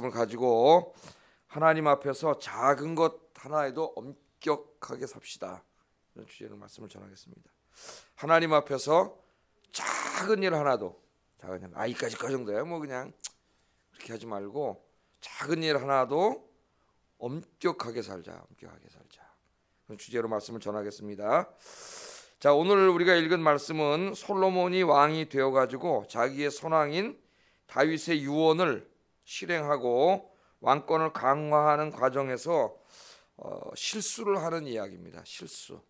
말씀을 가지고 하나님 앞에서 작은 것 하나에도 엄격하게 삽시다. 이런 주제로 말씀을 전하겠습니다. 하나님 앞에서 작은 일 하나도 작은 일 아이까지 그 정도야 뭐 그냥 그렇게 하지 말고 작은 일 하나도 엄격하게 살자 엄격하게 살자 그런 주제로 말씀을 전하겠습니다. 자 오늘 우리가 읽은 말씀은 솔로몬이 왕이 되어 가지고 자기의 선왕인 다윗의 유언을 실행하고 왕권을 강화하는 과정에서 어, 실수를 하는 이야기입니다. 실수.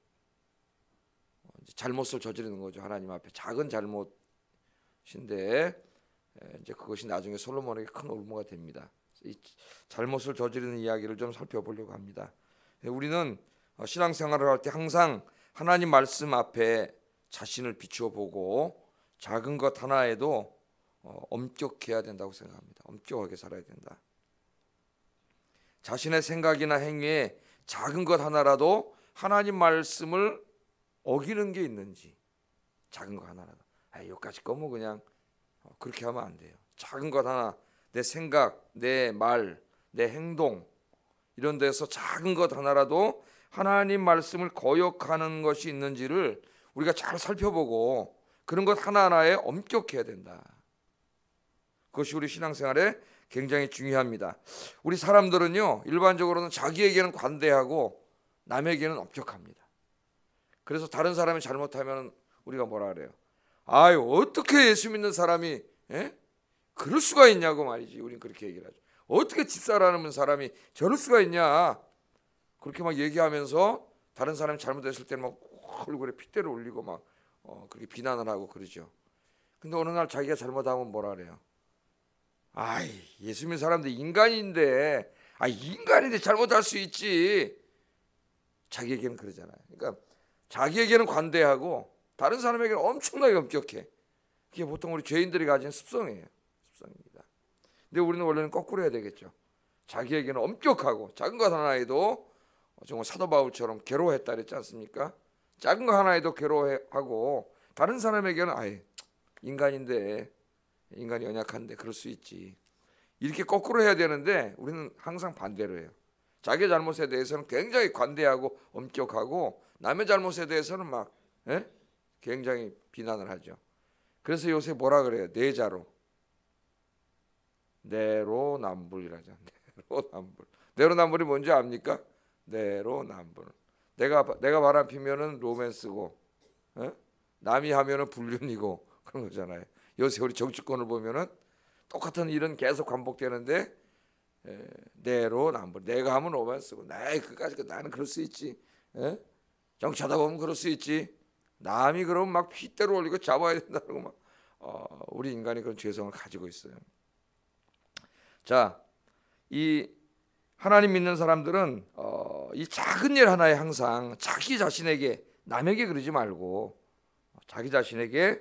잘못을 저지르는 거죠. 하나님 앞에 작은 잘못인데 이제 그것이 나중에 솔로몬에게 큰 올무가 됩니다. 잘못을 저지르는 이야기를 좀 살펴보려고 합니다. 예, 우리는 어, 신앙생활을 할 때 항상 하나님 말씀 앞에 자신을 비추어 보고 작은 것 하나에도 어, 엄격해야 된다고 생각합니다. 엄격하게 살아야 된다. 자신의 생각이나 행위에 작은 것 하나라도 하나님 말씀을 어기는 게 있는지 작은 것 하나라도 아 여기까지 거뭐 그냥 어, 그렇게 하면 안 돼요. 작은 것 하나 내 생각, 내 말, 내 행동 이런 데서 작은 것 하나라도 하나님 말씀을 거역하는 것이 있는지를 우리가 잘 살펴보고 그런 것 하나하나에 엄격해야 된다. 그것이 우리 신앙생활에 굉장히 중요합니다. 우리 사람들은요, 일반적으로는 자기에게는 관대하고 남에게는 엄격합니다. 그래서 다른 사람이 잘못하면 우리가 뭐라 그래요? 아유, 어떻게 예수 믿는 사람이, 에? 예? 그럴 수가 있냐고 말이지. 우린 그렇게 얘기를 하죠. 어떻게 집사라는 사람이 저럴 수가 있냐. 그렇게 막 얘기하면서 다른 사람이 잘못했을 때는 막 얼굴에 핏대를 올리고 막 어, 그렇게 비난을 하고 그러죠. 근데 어느 날 자기가 잘못하면 뭐라 그래요? 아이 예수 님는 사람들 인간인데 아 인간인데 잘못할 수 있지. 자기에게는 그러잖아요. 그러니까 자기에게는 관대하고 다른 사람에게는 엄청나게 엄격해. 그게 보통 우리 죄인들이 가진 습성이에요. 습성입니다. 근데 우리는 원래는 거꾸로 해야 되겠죠. 자기에게는 엄격하고 작은 것 하나에도 정말 사도 바울처럼 괴로워했다 그랬지 않습니까? 작은 것 하나에도 괴로워하고 다른 사람에게는 아예 인간인데 인간이 연약한데 그럴 수 있지. 이렇게 거꾸로 해야 되는데 우리는 항상 반대로 해요. 자기 잘못에 대해서는 굉장히 관대하고 엄격하고 남의 잘못에 대해서는 막 에? 예? 굉장히 비난을 하죠. 그래서 요새 뭐라 그래요? 내자로 내로남불이라죠. 내로남불. 내로남불이 뭔지 압니까? 내로남불. 내가 내가 바람 피면은 로맨스고, 에? 예? 남이 하면은 불륜이고 그런 거잖아요. 요새 우리 정치권을 보면은 똑같은 일은 계속 반복되는데 에, 내로 남불 내가 하면 오만 쓰고 나이 그까지 나는 그럴 수 있지 에? 정치하다 보면 그럴 수 있지 남이 그럼 막 핏대로 올리고 잡아야 된다고 막 어, 우리 인간이 그런 죄성을 가지고 있어요. 자, 이 하나님 믿는 사람들은 어, 이 작은 일 하나에 항상 자기 자신에게 남에게 그러지 말고 자기 자신에게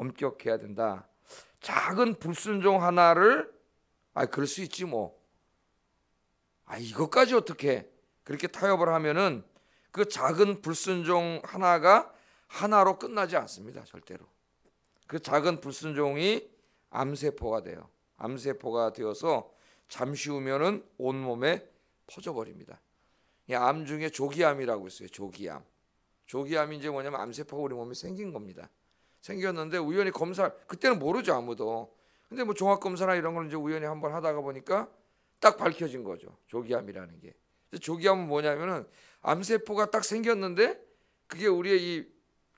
엄격해야 된다. 작은 불순종 하나를 아 그럴 수 있지 뭐. 아 이것까지 어떻게 그렇게 타협을 하면은 그 작은 불순종 하나가 하나로 끝나지 않습니다. 절대로. 그 작은 불순종이 암세포가 돼요. 암세포가 되어서 잠시 후면은 온몸에 퍼져버립니다. 암 중에 조기암이라고 있어요. 조기암. 조기암이 이제 뭐냐면 암세포가 우리 몸에 생긴 겁니다. 생겼는데 우연히 검사 그때는 모르죠 아무도. 근데 뭐 종합 검사나 이런 걸 이제 우연히 한번 하다가 보니까 딱 밝혀진 거죠. 조기암이라는 게. 조기암은 뭐냐면은 암세포가 딱 생겼는데 그게 우리의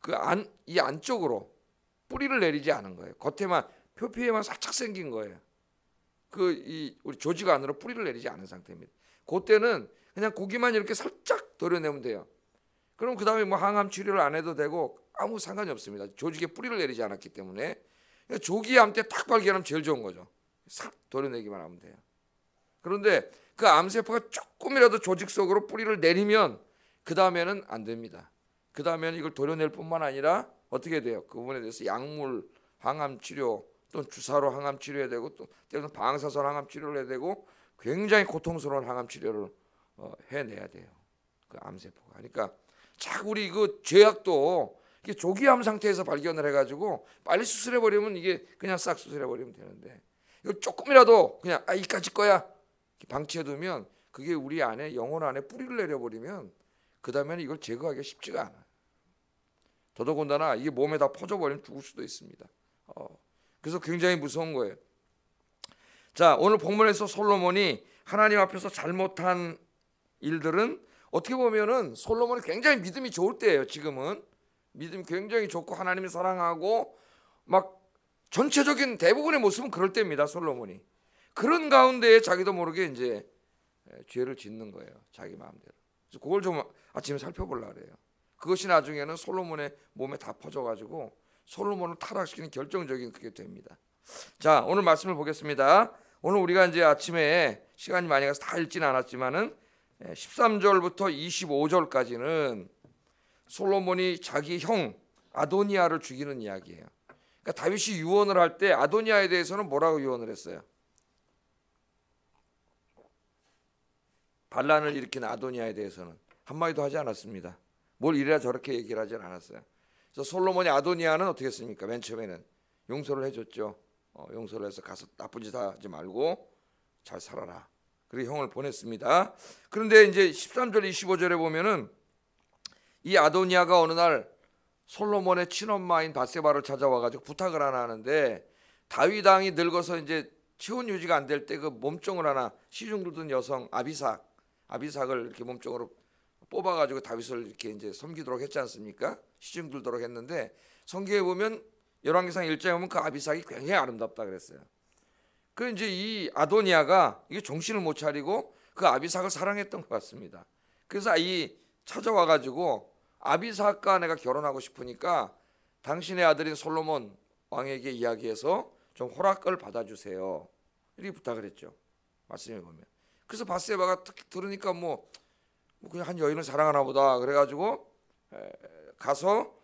이그 안이 그 안쪽으로 뿌리를 내리지 않은 거예요. 겉에만 표피에만 살짝 생긴 거예요. 그 이 우리 조직 안으로 뿌리를 내리지 않은 상태입니다. 그때는 그냥 고기만 이렇게 살짝 도려내면 돼요. 그럼 그다음에 뭐 항암 치료를 안 해도 되고 아무 상관이 없습니다. 조직에 뿌리를 내리지 않았기 때문에 그러니까 조기암 때 딱 발견하면 제일 좋은 거죠. 싹 돌려내기만 하면 돼요. 그런데 그 암세포가 조금이라도 조직 속으로 뿌리를 내리면 그 다음에는 안 됩니다. 그 다음에는 이걸 돌려낼 뿐만 아니라 어떻게 돼요? 그 부분에 대해서 약물 항암 치료 또는 주사로 항암 치료해야 되고 또 때로는 방사선 항암 치료를 해야 되고 굉장히 고통스러운 항암 치료를 어, 해내야 돼요. 그 암세포가. 그러니까 자 우리 그 죄악도 이게 조기암 상태에서 발견을 해가지고 빨리 수술해 버리면 이게 그냥 싹 수술해 버리면 되는데 이거 조금이라도 그냥 아 이까지 거야 방치해 두면 그게 우리 안에 영혼 안에 뿌리를 내려 버리면 그 다음에는 이걸 제거하기가 쉽지가 않아요. 더더군다나 이게 몸에 다 퍼져 버리면 죽을 수도 있습니다. 어. 그래서 굉장히 무서운 거예요. 자 오늘 본문에서 솔로몬이 하나님 앞에서 잘못한 일들은 어떻게 보면은 솔로몬이 굉장히 믿음이 좋을 때예요. 지금은 믿음이 굉장히 좋고 하나님이 사랑하고 막 전체적인 대부분의 모습은 그럴 때입니다. 솔로몬이. 그런 가운데에 자기도 모르게 이제 죄를 짓는 거예요. 자기 마음대로. 그래서 그걸 좀 아침에 살펴보려 그래요. 그것이 나중에는 솔로몬의 몸에 다 퍼져 가지고 솔로몬을 타락시키는 결정적인 그게 됩니다. 자, 오늘 말씀을 보겠습니다. 오늘 우리가 이제 아침에 시간이 많이 가서 다 읽진 않았지만은 13절부터 25절까지는 솔로몬이 자기 형 아도니아를 죽이는 이야기예요. 그러니까 다윗이 유언을 할 때 아도니아에 대해서는 뭐라고 유언을 했어요? 반란을 일으킨 아도니아에 대해서는 한마디도 하지 않았습니다. 뭘 이래라 저렇게 얘기를 하진 않았어요. 그래서 솔로몬이 아도니아는 어떻게 했습니까? 맨 처음에는 용서를 해줬죠. 어, 용서를 해서 가서 나쁜 짓 하지 말고 잘 살아라. 그리고 형을 보냈습니다. 그런데 이제 13절 25절에 보면은 이 아도니아가 어느 날 솔로몬의 친엄마인 바세바를 찾아와 가지고 부탁을 하나 하는데 다윗 왕이 늙어서 이제 체온 유지가 안 될 때 그 몸종을 하나 시중 들던 여성 아비삭 아비삭을 이렇게 몸종으로 뽑아 가지고 다윗을 이렇게 이제 섬기도록 했지 않습니까? 시중 들도록 했는데 성경에 보면 열왕기상 일장에 보면 그 아비삭이 굉장히 아름답다 그랬어요. 그 이제 이 아도니아가 이게 정신을 못 차리고 그 아비삭을 사랑했던 것 같습니다. 그래서 이 찾아와 가지고 아비사과 내가 결혼하고 싶으니까 당신의 아들인 솔로몬 왕에게 이야기해서 좀 허락을 받아주세요. 이렇게 부탁을 했죠. 말씀해 보면. 그래서 바세바가 들으니까 뭐, 뭐 그냥 한 여인을 사랑하나 보다. 그래가지고 가서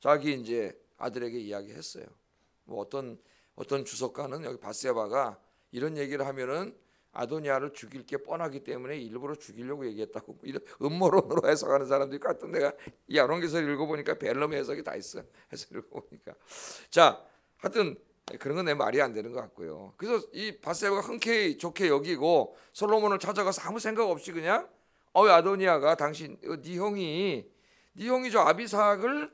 자기 이제 아들에게 이야기했어요. 뭐 어떤 어떤 주석가는 여기 바세바가 이런 얘기를 하면은 아도니아를 죽일 게 뻔하기 때문에 일부러 죽이려고 얘기했다고 뭐 이런 음모론으로 해석하는 사람들이 같은 내가 야아론기서 읽어보니까 벨럼 해석이 다 있어 해서 읽어보니까 자 하여튼 그런 건 내 말이 안 되는 것 같고요 그래서 이 바세바가 흔쾌히 좋게 여기고 솔로몬을 찾아가서 아무 생각 없이 그냥 어 아도니아가 당신 네 형이 네 형이 저 아비삭을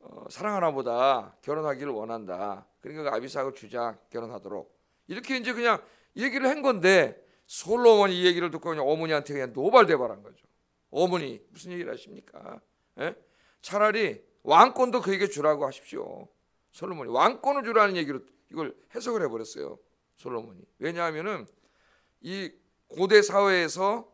어, 사랑하나 보다 결혼하기를 원한다 그러니까 그 아비삭을 주자 결혼하도록 이렇게 이제 그냥 얘기를 한 건데 솔로몬이 이 얘기를 듣고 그냥 어머니한테 그냥 노발대발한 거죠. 어머니 무슨 얘기를 하십니까? 에? 예? 차라리 왕권도 그에게 주라고 하십시오. 솔로몬이 왕권을 주라는 얘기로 이걸 해석을 해버렸어요. 솔로몬이 왜냐하면은 이 고대 사회에서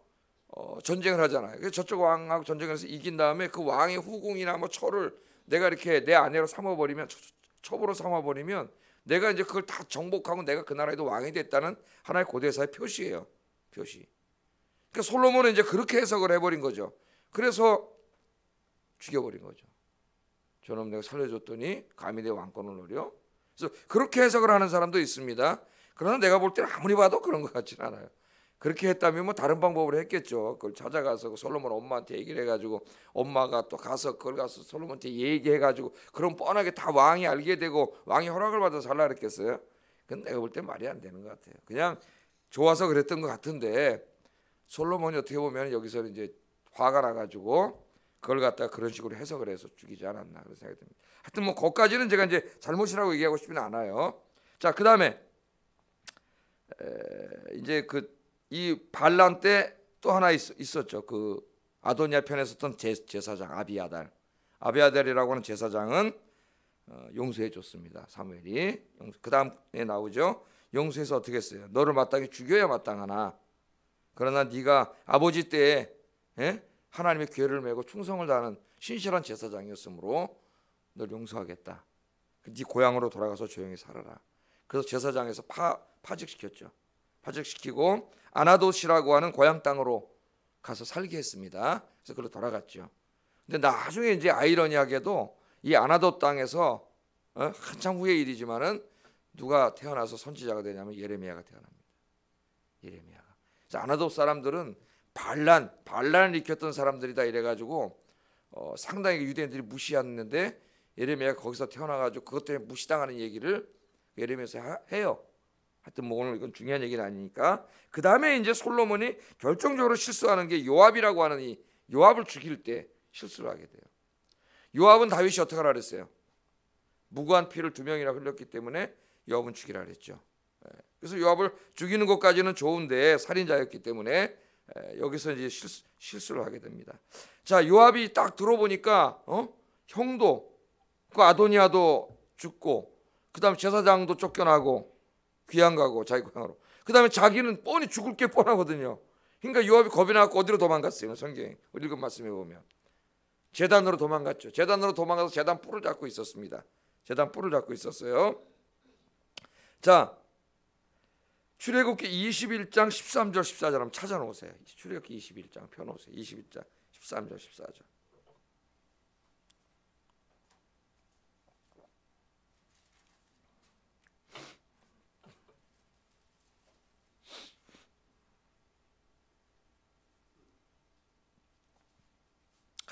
어, 전쟁을 하잖아요. 저쪽 왕하고 전쟁 해서 이긴 다음에 그 왕의 후궁이나 뭐 처를 내가 이렇게 내 아내로 삼아버리면 처, 처부로 삼아버리면 내가 이제 그걸 다 정복하고 내가 그 나라에도 왕이 됐다는 하나의 고대사의 표시예요. 표시. 그러니까 솔로몬은 이제 그렇게 해석을 해버린 거죠. 그래서 죽여버린 거죠. 저놈 내가 살려줬더니 감히 내 왕권을 노려. 그래서 그렇게 해석을 하는 사람도 있습니다. 그러나 내가 볼 때는 아무리 봐도 그런 것 같지는 않아요. 그렇게 했다면 뭐 다른 방법으로 했겠죠. 그걸 찾아가서 그 솔로몬 엄마한테 얘기를 해가지고 엄마가 또 가서 그걸 가서 솔로몬한테 얘기해가지고 그럼 뻔하게 다 왕이 알게 되고 왕이 허락을 받아 살라 그랬겠어요. 근데 내가 볼 때 말이 안 되는 것 같아요. 그냥 좋아서 그랬던 것 같은데 솔로몬이 어떻게 보면 여기서 이제 화가 나가지고 그걸 갖다가 그런 식으로 해석을 해서 죽이지 않았나 그런 생각이 듭니다. 하여튼 뭐 거기까지는 제가 이제 잘못이라고 얘기하고 싶지는 않아요. 자 그 다음에 이제 그이 반란 때 또 하나 있, 있었죠. 그 아도니아 편에 섰던 제, 사장 아비아달. 아비아달이라고 하는 제사장은 어, 용서해 줬습니다. 사무엘이. 그 다음에 나오죠. 용서해서 어떻게 했어요? 너를 마땅히 죽여야 마땅하나. 그러나 네가 아버지 때에 예? 하나님의 괴를 메고 충성을 다하는 신실한 제사장이었으므로 널 용서하겠다. 네 고향으로 돌아가서 조용히 살아라. 그래서 제사장에서 파, 파직시켰죠. 파적시키고 아나도시라고 하는 고향 땅으로 가서 살게 했습니다. 그래서 그로 돌아갔죠. 근데 나중에 이제 아이러니하게도 이 아나도 땅에서 어? 한참 후의 일이지만은 누가 태어나서 선지자가 되냐면 예레미야가 태어납니다. 예레미야가. 그래서 아나도 사람들은 반란, 반란을 일으켰던 사람들이다 이래가지고 어, 상당히 유대인들이 무시했는데 예레미야가 거기서 태어나가지고 그것 때문에 무시당하는 얘기를 예레미야서 해요. 하여튼 뭐 오늘 이건 중요한 얘기는 아니니까 그 다음에 이제 솔로몬이 결정적으로 실수하는 게 요압이라고 하는 이 요압을 죽일 때 실수를 하게 돼요. 요압은 다윗이 어떻게 하라 그랬어요? 무고한 피를 두 명이나 흘렸기 때문에 요압은 죽이라 그랬죠. 예. 그래서 요압을 죽이는 것까지는 좋은데 살인자였기 때문에 예, 여기서 이제 실수, 를 하게 됩니다. 자, 요압이 딱 들어보니까 어? 형도 그 아도니아도 죽고 그다음 제사장도 쫓겨나고 귀양 가고 자기 고향으로. 그 다음에 자기는 뻔히 죽을 게 뻔하거든요. 그러니까 요압이 겁이 나고 어디로 도망갔어요? 성경 우리 읽은 말씀에 보면 재단으로 도망갔죠. 재단으로 도망가서 재단 뿔을 잡고 있었습니다. 재단 뿔을 잡고 있었어요. 자, 출애굽기 21장 13절 14절 한번 찾아놓으세요. 출애굽기 21장 펴놓으세요. 21장 13절 14절.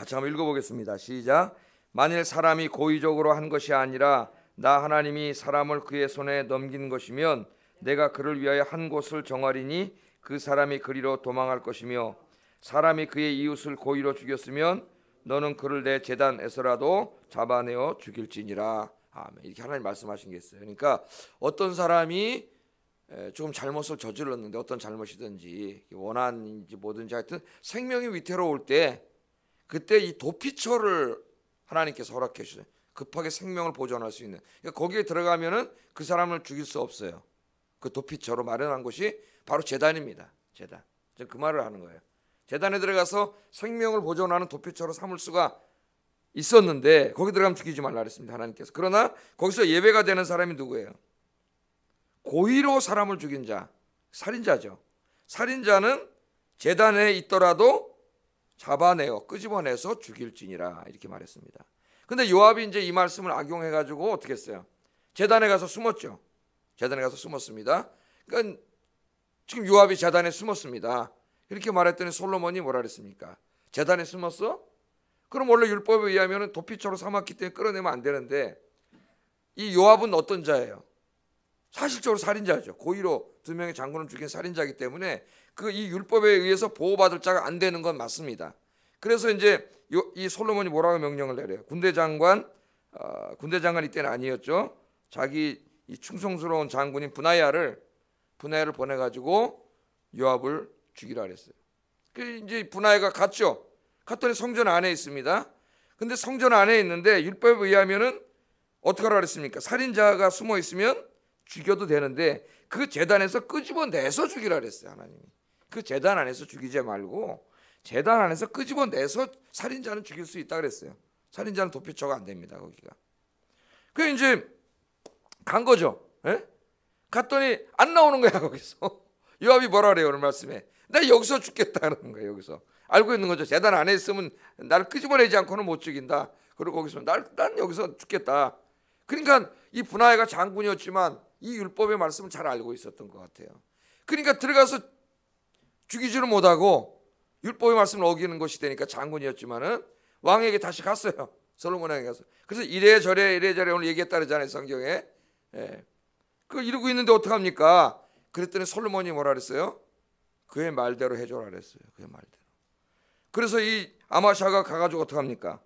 같이 한번 읽어보겠습니다. 시작. 만일 사람이 고의적으로 한 것이 아니라 나 하나님이 사람을 그의 손에 넘긴 것이면 내가 그를 위하여 한 곳을 정하리니 그 사람이 그리로 도망할 것이며 사람이 그의 이웃을 고의로 죽였으면 너는 그를 내 재단에서라도 잡아내어 죽일지니라. 아멘. 이렇게 하나님 말씀하신 게 있어요. 그러니까 어떤 사람이 조금 잘못을 저질렀는데 어떤 잘못이든지 원한인지 뭐든지 하여튼 생명이 위태로울 때 그때 이 도피처를 하나님께서 허락해 주세요. 급하게 생명을 보존할 수 있는. 그러니까 거기에 들어가면은 그 사람을 죽일 수 없어요. 그 도피처로 마련한 곳이 바로 재단입니다. 재단. 그 말을 하는 거예요. 재단에 들어가서 생명을 보존하는 도피처로 삼을 수가 있었는데 거기 들어가면 죽이지 말라 그랬습니다. 하나님께서. 그러나 거기서 예배가 되는 사람이 누구예요? 고의로 사람을 죽인 자, 살인자죠. 살인자는 재단에 있더라도 잡아내어 끄집어내서 죽일지니라 이렇게 말했습니다. 근데 요압이 이제 이 말씀을 악용해 가지고 어떻게 했어요? 재단에 가서 숨었죠. 재단에 가서 숨었습니다. 그러니까 지금 요압이 재단에 숨었습니다. 이렇게 말했더니 솔로몬이 뭐라 그랬습니까? 재단에 숨었어? 그럼 원래 율법에 의하면 도피처로 삼았기 때문에 끌어내면 안 되는데 이 요압은 어떤 자예요? 사실적으로 살인자죠. 고의로 두 명의 장군을 죽인 살인자이기 때문에 그 이 율법에 의해서 보호받을 자가 안 되는 건 맞습니다. 그래서 이제 이 솔로몬이 뭐라고 명령을 내려요. 군대 장관, 어, 군대 장관 이때는 아니었죠. 자기 이 충성스러운 장군인 분하야를 분하야를 보내가지고 요압을 죽이라 그랬어요. 그 이제 분하야가 갔죠. 갔더니 성전 안에 있습니다. 근데 성전 안에 있는데 율법에 의하면은 어떻게 하라 그랬습니까? 살인자가 숨어 있으면 죽여도 되는데 그 재단에서 끄집어내서 죽이라 그랬어요 하나님이 그 재단 안에서 죽이지 말고 재단 안에서 끄집어내서 살인자는 죽일 수 있다 그랬어요 살인자는 도피처가 안 됩니다 거기가 그 이제 간 거죠 에? 예? 갔더니 안 나오는 거야 거기서 요압이 뭐라 그래요 오늘 말씀에 나 여기서 죽겠다는 거예요 여기서 알고 있는 거죠 재단 안에 있으면 나를 끄집어내지 않고는 못 죽인다 그리고 거기서 날, 난 여기서 죽겠다 그러니까 이 분하이가 장군이었지만 이 율법의 말씀을 잘 알고 있었던 것 같아요. 그러니까 들어가서 죽이지를 못하고 율법의 말씀을 어기는 것이 되니까 장군이었지만은 왕에게 다시 갔어요. 솔로몬에게 가서. 그래서 이래 저래 이래 저래 오늘 얘기했다 그러잖아요. 성경에. 예. 그 이러고 있는데 어떡합니까? 그랬더니 솔로몬이 뭐라 그랬어요? 그의 말대로 해줘라 그랬어요. 그의 말대로. 그래서 이 아마샤가 가가지고 어떡합니까?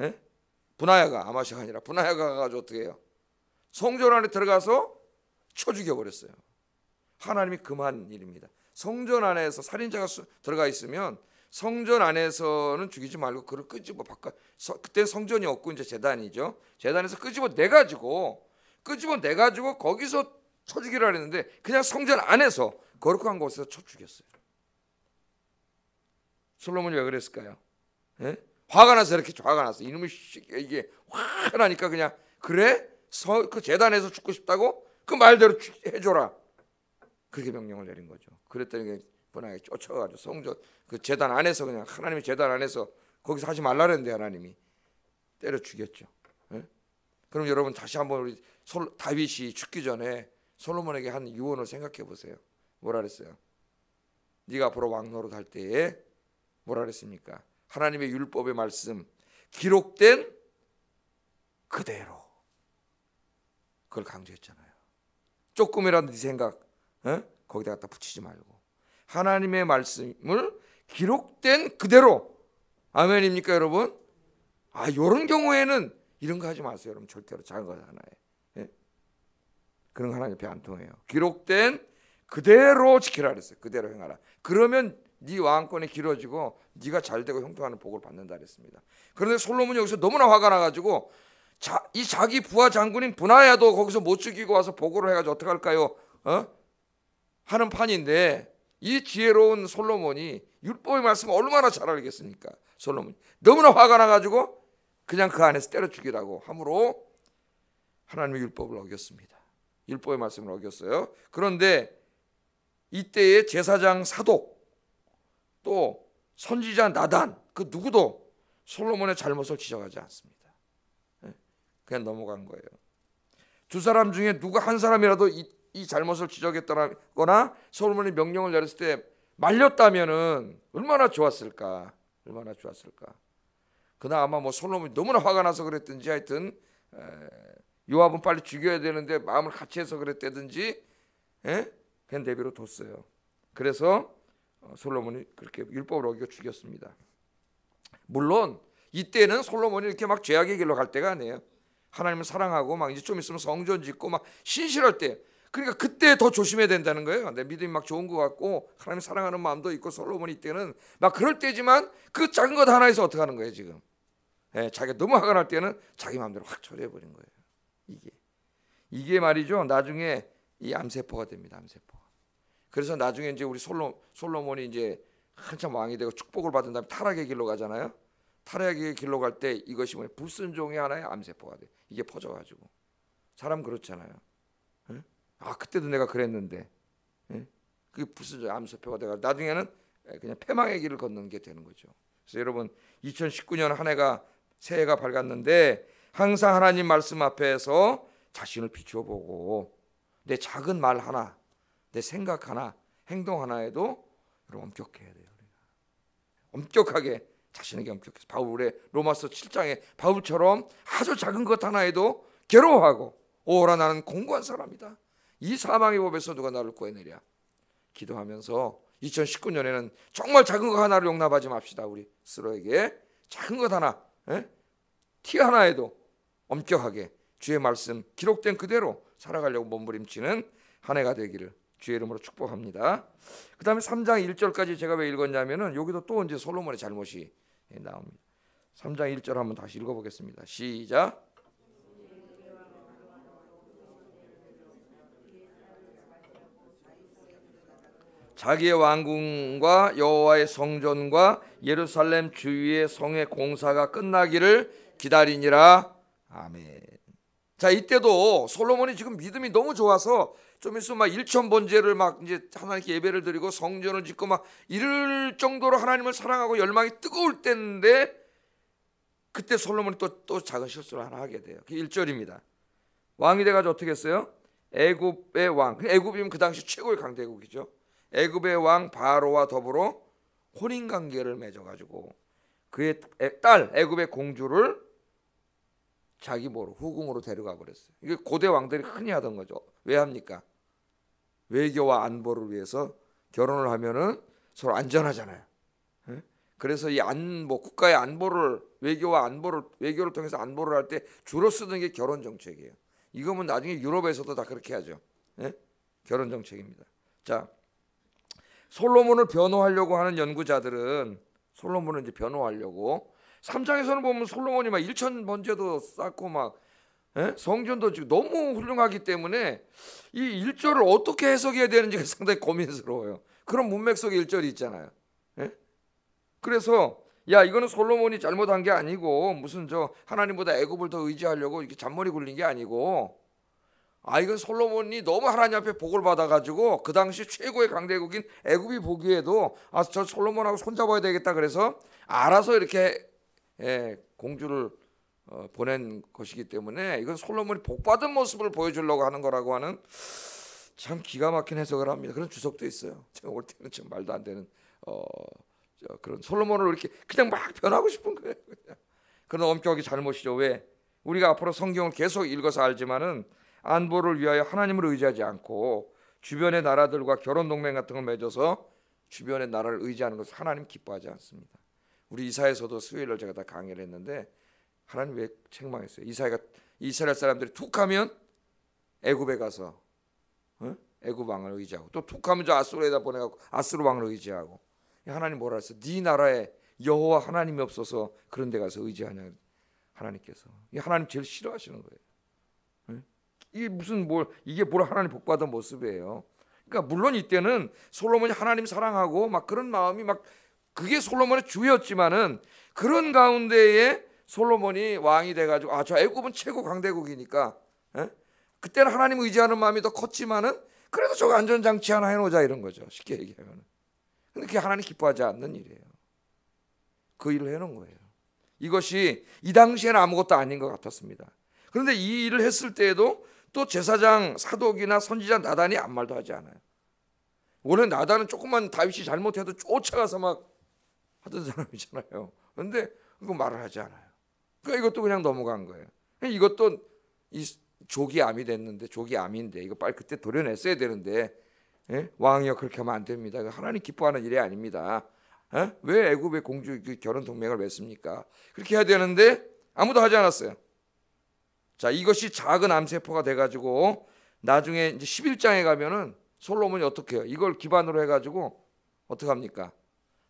예? 분하야가 아마샤가 아니라 분하야가 가가지고 어떻게 해요? 성전 안에 들어가서 쳐 죽여버렸어요. 하나님이 금한 일입니다. 성전 안에서 살인자가 들어가 있으면 성전 안에서는 죽이지 말고 그를 끄집어 바꿔 그때 성전이 없고 이제 재단이죠. 재단에서 끄집어 내 가지고 끄집어 내 가지고 거기서 쳐 죽이라 했는데 그냥 성전 안에서 거룩한 곳에서 쳐 죽였어요. 솔로몬이 왜 그랬을까요? 예? 화가 나서 이렇게 화가 나서 이놈의 이게 화나니까 가 그냥 그래 서, 그 재단에서 죽고 싶다고 그 말대로 해줘라. 그렇게 명령을 내린 거죠. 그랬더니 분하게 쫓아가지고 성전 그 재단 안에서 그냥 하나님의 재단 안에서 거기서 하지 말라는데 그랬 하나님이 때려 죽였죠. 예? 그럼 여러분 다시 한번 우리 솔, 다윗이 죽기 전에 솔로몬에게 한 유언을 생각해 보세요. 뭐라 그랬어요? 네가 앞으로 왕노릇 할 때에 뭐라 그랬습니까? 하나님의 율법의 말씀 기록된 그대로 그걸 강조했잖아요. 조금이라도 네 생각 어? 거기다 갖다 붙이지 말고 하나님의 말씀을 기록된 그대로 아멘입니까 여러분? 아 이런 경우에는 이런 거 하지 마세요 여러분 절대로 작은 거 하나에 예? 그런 거 하나님 앞에 안 통해요 기록된 그대로 지켜라 그랬어요 그대로 행하라 그러면 네 왕권이 길어지고 네가 잘되고 형통하는 복을 받는다 그랬습니다 그런데 솔로몬이 여기서 너무나 화가 나가지고 자, 이 자기 부하 장군인 분하야도 거기서 못 죽이고 와서 보고를 해가지고 어떡할까요? 어? 하는 판인데 이 지혜로운 솔로몬이 율법의 말씀을 얼마나 잘 알겠습니까? 솔로몬이 너무나 화가 나가지고 그냥 그 안에서 때려 죽이라고 함으로 하나님의 율법을 어겼습니다. 율법의 말씀을 어겼어요. 그런데 이때의 제사장 사독 또 선지자 나단 그 누구도 솔로몬의 잘못을 지적하지 않습니다. 그냥 넘어간 거예요. 두 사람 중에 누가 한 사람이라도 이, 이 잘못을 지적했거나 솔로몬이 명령을 내렸을 때 말렸다면은 얼마나 좋았을까? 얼마나 좋았을까? 그나 아마 뭐 솔로몬이 너무나 화가 나서 그랬든지 하여튼 에, 요압은 빨리 죽여야 되는데 마음을 같이 해서 그랬다든지 에? 그냥 내비로 뒀어요. 그래서 어, 솔로몬이 그렇게 율법을 어기고 죽였습니다. 물론 이때는 솔로몬이 이렇게 막 죄악의 길로 갈 때가 아니에요. 하나님을 사랑하고 막 이제 좀 있으면 성전 짓고 막 신실할 때 그러니까 그때 더 조심해야 된다는 거예요. 내 믿음이 막 좋은 것 같고 하나님 사랑하는 마음도 있고 솔로몬이 때는 막 그럴 때지만 그 작은 것 하나에서 어떻게 하는 거예요 지금? 예, 자기가 너무 화가 날 때는 자기 마음대로 확 처리해 버린 거예요. 이게 이게 말이죠. 나중에 이 암세포가 됩니다. 암세포. 그래서 나중에 이제 우리 솔로 솔로몬이 이제 한참 왕이 되고 축복을 받은 다음에 타락의 길로 가잖아요. 타락의 길로 갈 때 이것이 뭐 불순종의 하나의 암세포가 돼. 이게 퍼져가지고 사람 그렇잖아요. 아 그때도 내가 그랬는데 그게 무슨 암세포가 돼가 나중에는 그냥 패망의 길을 걷는 게 되는 거죠. 그래서 여러분 2019년 한 해가 새해가 밝았는데 항상 하나님 말씀 앞에서 자신을 비추어 보고 내 작은 말 하나, 내 생각 하나, 행동 하나에도 여러분 엄격해야 돼요. 엄격하게 자신에게 엄격해서 바울의 로마서 7장에 바울처럼 아주 작은 것 하나에도 괴로워하고 오라 나는 공고한 사람이다. 이 사망의 법에서 누가 나를 구해내랴. 기도하면서 2019년에는 정말 작은 것 하나를 용납하지 맙시다. 우리 스스로에게 작은 것 하나, 에? 예? 티 하나에도 엄격하게 주의 말씀 기록된 그대로 살아가려고 몸부림치는 한 해가 되기를 주의 이름으로 축복합니다. 그 다음에 3장 1절까지 제가 왜 읽었냐면은 여기도 또 이제 솔로몬의 잘못이 예, 나옵니다. 3장 1절 한번 다시 읽어보겠습니다. 시작. 자기의 왕궁과 여호와의 성전과 예루살렘 주위의 성의 공사가 끝나기를 기다리니라. 아멘. 자 이때도 솔로몬이 지금 믿음이 너무 좋아서 좀 있으면 막 일천 번제를 막 이제 하나님께 예배를 드리고 성전을 짓고 막 이럴 정도로 하나님을 사랑하고 열망이 뜨거울 때인데 그때 솔로몬이 또, 또 작은 실수를 하나 하게 돼요. 그 1절입니다. 왕이 돼가지고 어떻게 했어요? 애굽의 왕. 애굽이면 그 당시 최고의 강대국이죠. 애굽의 왕 바로와 더불어 혼인 관계를 맺어가지고 그의 딸 애굽의 공주를 자기 모로 후궁으로 데려가 버렸어요. 이게 고대 왕들이 흔히 하던 거죠. 왜 합니까? 외교와 안보를 위해서 결혼을 하면은 서로 안전하잖아요. 그래서 이 안보 뭐 국가의 안보를 외교와 안보를 외교를 통해서 안보를 할 때 주로 쓰는 게 결혼 정책이에요. 이거면 나중에 유럽에서도 다 그렇게 하죠. 예? 결혼 정책입니다. 자, 솔로몬을 변호하려고 하는 연구자들은 솔로몬을 이제 변호하려고 3장에서는 보면 솔로몬이 막 1천 번제도 쌓고 막 예? 성전도 지금 너무 훌륭하기 때문에 이일절을 어떻게 해석해야 되는지가 상당히 고민스러워요. 그런 문맥 속에 일절이 있잖아요. 예? 그래서 야 이거는 솔로몬이 잘못한 게 아니고 무슨 저 하나님보다 애굽을 더 의지하려고 이렇게 잔머리 굴린 게 아니고 아 이건 솔로몬이 너무 하나님 앞에 복을 받아가지고 그 당시 최고의 강대국인 애굽이 보기에도 아저 솔로몬하고 손잡아야 되겠다 그래서 알아서 이렇게 예, 공주를 어, 보낸 것이기 때문에 이건 솔로몬이 복받은 모습을 보여주려고 하는 거라고 하는 참 기가 막힌 해석을 합니다. 그런 주석도 있어요. 제가 올 때는 참 말도 안 되는 어, 그런 솔로몬을 이렇게 그냥 막 변하고 싶은 거예요. 그냥. 그런 엄격하게 잘못이죠. 왜? 우리가 앞으로 성경을 계속 읽어서 알지만은 안보를 위하여 하나님을 의지하지 않고 주변의 나라들과 결혼 동맹 같은 걸 맺어서 주변의 나라를 의지하는 것을 하나님 기뻐하지 않습니다. 우리 이사에서도 수요일날 제가 다 강의를 했는데 하나님 왜 책망했어요? 이사야가 이스라엘 사람들이 툭하면 애굽에 가서 어? 애굽 왕을 의지하고 또 툭하면 저 아수르에다 보내갖고 아수르 왕을 의지하고 하나님 뭐라 했어? 네 나라에 여호와 하나님이 없어서 그런 데 가서 의지하냐 하나님께서 이 하나님 제일 싫어하시는 거예요. 예? 이게 무슨 뭘 이게 뭘 하나님 복받은 모습이에요. 그러니까 물론 이때는 솔로몬이 하나님 사랑하고 막 그런 마음이 막 그게 솔로몬의 주였지만은 그런 가운데에 솔로몬이 왕이 돼가지고 아저 애굽은 최고 강대국이니까 에? 예? 그때는 하나님 의지하는 마음이 더 컸지만은 그래도 저거 안전장치 하나 해놓자 이런 거죠 쉽게 얘기하면 근데 그게 하나님 기뻐하지 않는 일이에요 그 일을 해놓은 거예요 이것이 이 당시에는 아무것도 아닌 것 같았습니다 그런데 이 일을 했을 때에도 또 제사장 사독이나 선지자 나단이 아무 말도 하지 않아요 원래 나단은 조금만 다윗이 잘못해도 쫓아가서 막 하던 사람이잖아요 그런데 그거 말을 하지 않아요. 그러니까 이것도 그냥 넘어간 거예요. 이것도 이 조기 암이 됐는데 조기 암인데 이거 빨리 그때 도려냈어야 되는데 예? 왕이여 그렇게 하면 안 됩니다. 하나님 기뻐하는 일이 아닙니다. 예? 왜 애굽의 공주 그 결혼 동맹을 맺습니까? 그렇게 해야 되는데 아무도 하지 않았어요. 자 이것이 작은 암세포가 돼가지고 나중에 이제 11장에 가면은 솔로몬이 어떻게 해요? 이걸 기반으로 해가지고 어떻게 합니까?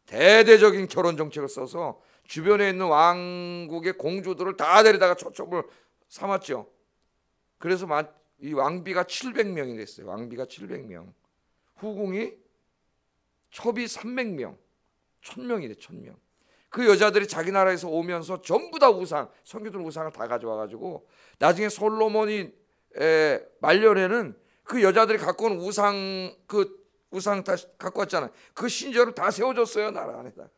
대대적인 결혼 정책을 써서 주변에 있는 왕국의 공주들을 다 데려다가 초점을 삼았죠. 그래서 이 왕비가 700명이 됐어요. 왕비가 700명. 후궁이 첩이 300명. 1000명이 돼, 1000명. 그 여자들이 자기 나라에서 오면서 전부 다 우상, 성교들 우상을 다 가져와 가지고 나중에 솔로몬이 에, 말년에는 그 여자들이 갖고 온 우상 그 우상 다 갖고 왔잖아요. 그 신전을 다 세워줬어요 나라 안에다가.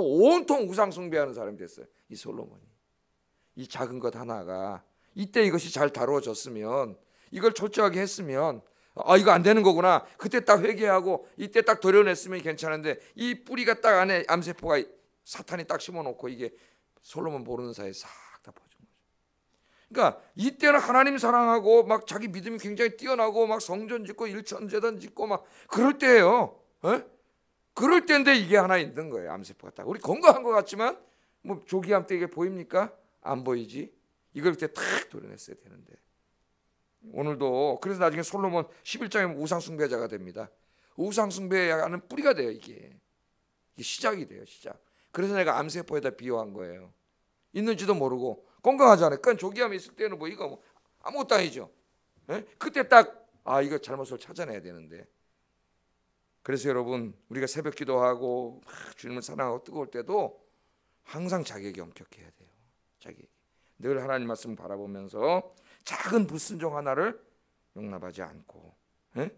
온통 우상 숭배하는 사람이 됐어요. 이 솔로몬이. 이 작은 것 하나가 이때 이것이 잘 다루어졌으면 이걸 철저하게 했으면 아 이거 안 되는 거구나. 그때 딱 회개하고 이때 딱 도려냈으면 괜찮은데 이 뿌리가 딱 안에 암세포가 사탄이 딱 심어놓고 이게 솔로몬 모르는 사이에 싹다 퍼진 거죠. 그러니까 이때는 하나님 사랑하고 막 자기 믿음이 굉장히 뛰어나고 막 성전 짓고 일천제단 짓고 막 그럴 때예요. 에? 예? 그럴 때인데 이게 하나 있는 거예요. 암세포가 딱. 우리 건강한 것 같지만 뭐 조기암 때 이게 보입니까? 안 보이지. 이걸 그때 탁 도려냈어야 되는데. 오늘도 그래서 나중에 솔로몬 11장에 우상 숭배자가 됩니다. 우상 숭배하는 뿌리가 돼요, 이게. 이게 시작이 돼요, 시작. 그래서 내가 암세포에다 비유한 거예요. 있는지도 모르고 건강하잖아요. 그건 조기암이 있을 때는 뭐 이거 뭐 아무것도 아니죠. 에? 예? 그때 딱 아 이거 잘못을 찾아내야 되는데 그래서 여러분 우리가 새벽 기도하고 막 주님을 사랑하고 뜨거울 때도 항상 자격이 엄격해야 돼요. 자기 늘 하나님 말씀 바라보면서 작은 불순종 하나를 용납하지 않고 에? 예?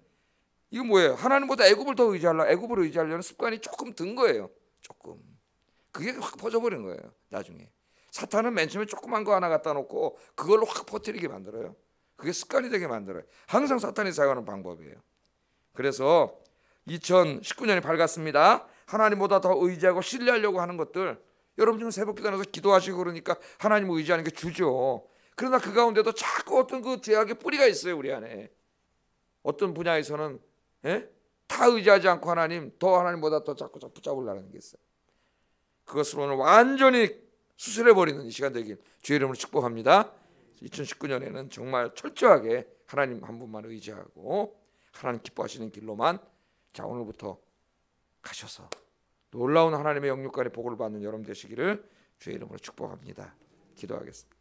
이거 뭐예요? 하나님보다 애굽을 더 의지하려 애굽을 의지하려는 습관이 조금 든 거예요. 조금 그게 확 퍼져버린 거예요. 나중에 사탄은 맨 처음에 조그만 거 하나 갖다 놓고 그걸로 확 퍼뜨리게 만들어요. 그게 습관이 되게 만들어요. 항상 사탄이 사용하는 방법이에요. 그래서 2019년이 밝았습니다. 하나님보다 더 의지하고 신뢰하려고 하는 것들 여러분 지금 새벽 기도하면서 기도하시고 그러니까 하나님을 의지하는 게 주죠. 그러나 그 가운데도 자꾸 어떤 그 죄악의 뿌리가 있어요 우리 안에. 어떤 분야에서는 에? 예? 다 의지하지 않고 하나님 더 하나님보다 더 자꾸 자꾸 붙잡으려는 게 있어요. 그것을 오늘 완전히 수술해 버리는 이 시간 되길 주의 이름으로 축복합니다. 2019년에는 정말 철저하게 하나님 한 분만 의지하고 하나님 기뻐하시는 길로만 자 오늘부터 가셔서 놀라운 하나님의 영육간의 복을 받는 여러분 되시기를 주의 이름으로 축복합니다. 기도하겠습니다.